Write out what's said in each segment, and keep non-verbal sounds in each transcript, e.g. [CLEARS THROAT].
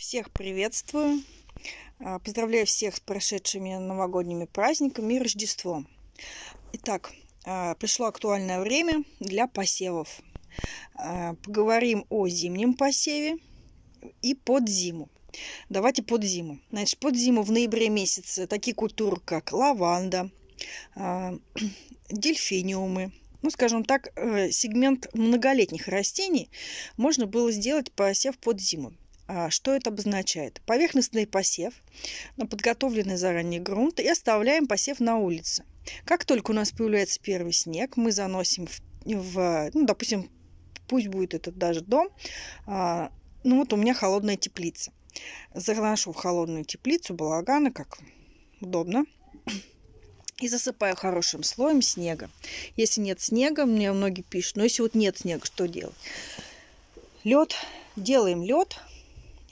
Всех приветствую. А, поздравляю всех с прошедшими новогодними праздниками и Рождеством. Итак, а, пришло актуальное время для посевов. А, поговорим о зимнем посеве и под зиму. Давайте под зиму. Значит, под зиму в ноябре месяце такие культуры, как лаванда, [CLEARS THROAT] дельфиниумы, ну, скажем так, э, сегмент многолетних растений можно было сделать посев под зиму. А, что это обозначает? Поверхностный посев на подготовленный заранее грунт и оставляем посев на улице. Как только у нас появляется первый снег, мы заносим в, в ну, допустим, пусть будет этот даже дом, а, ну вот у меня холодная теплица. Заношу в холодную теплицу балаганы, как удобно и засыпаю хорошим слоем снега. Если нет снега, мне многие пишут, но ну, если вот нет снега, что делать? Лед. Делаем лед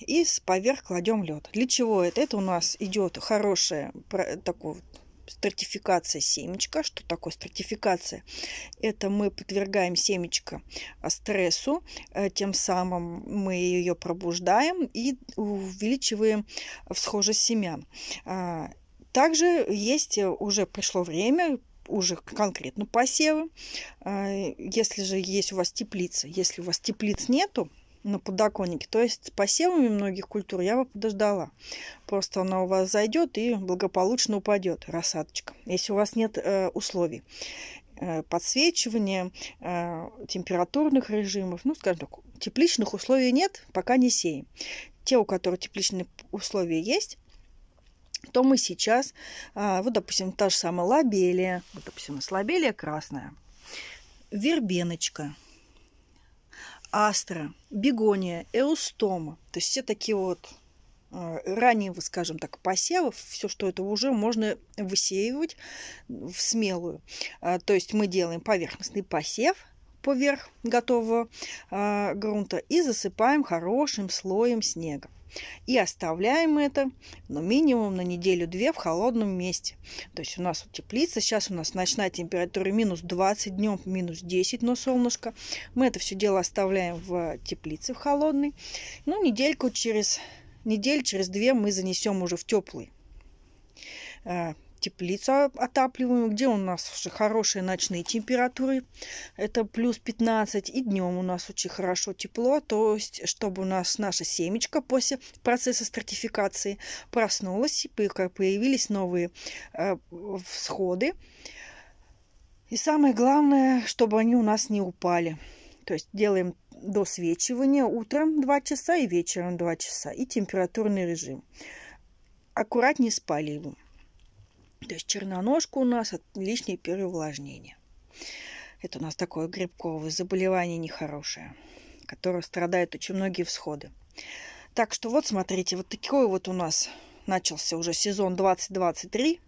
и поверх кладем лед. Для чего это? Это у нас идет хорошая такая вот стратификация семечка. Что такое стратификация? Это мы подвергаем семечко а, стрессу, э, тем самым мы ее пробуждаем и увеличиваем всхожесть семян. А, также есть, э, уже пришло время, уже конкретно посевы. А, если же есть у вас теплица, если у вас теплиц нету, на подоконнике. То есть с посевами многих культур я бы подождала. Просто она у вас зайдет и благополучно упадет, рассадочка, если у вас нет э, условий э, подсвечивания, э, температурных режимов, ну, скажем так, тепличных условий нет, пока не сеем. Те, у которых тепличные условия есть, то мы сейчас, э, вот, допустим, та же самая лабелия, вот, допустим, у нас лабелия красная, вербеночка – астра, бегония, эустома. То есть все такие вот э, ранее, скажем так, посевов, все, что это уже можно высеивать в смелую. А, то есть мы делаем поверхностный посев поверх готового а, грунта и засыпаем хорошим слоем снега. И оставляем это, но ну, минимум на неделю-две в холодном месте. То есть у нас вот теплица, сейчас у нас ночная температура минус 20, днем минус 10, но солнышко. Мы это все дело оставляем в теплице в холодной. Ну, недельку через, неделю через две мы занесем уже в теплый а, теплица отапливаем, где у нас уже хорошие ночные температуры, это плюс 15, и днем у нас очень хорошо тепло, то есть, чтобы у нас наша семечка после процесса стратификации проснулась, и появились новые э, всходы. И самое главное, чтобы они у нас не упали. То есть делаем досвечивание утром 2 часа и вечером 2 часа и температурный режим. Аккуратнее спаливаем. То есть черноножка у нас от лишнее переувлажнение. Это у нас такое грибковое заболевание нехорошее, которое страдают очень многие всходы. Так что вот смотрите, вот такой вот у нас начался уже сезон 2023.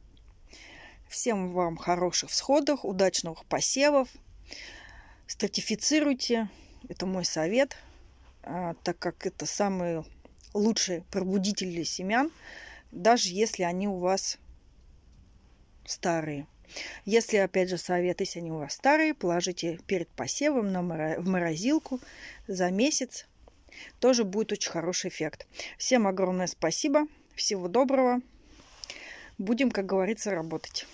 Всем вам хороших всходов, удачных посевов. Стратифицируйте, это мой совет, а, так как это самые лучшие пробудители семян, даже если они у вас старые. Если, опять же, совет, если они у вас старые, положите перед посевом на в морозилку за месяц. Тоже будет очень хороший эффект. Всем огромное спасибо. Всего доброго. Будем, как говорится, работать.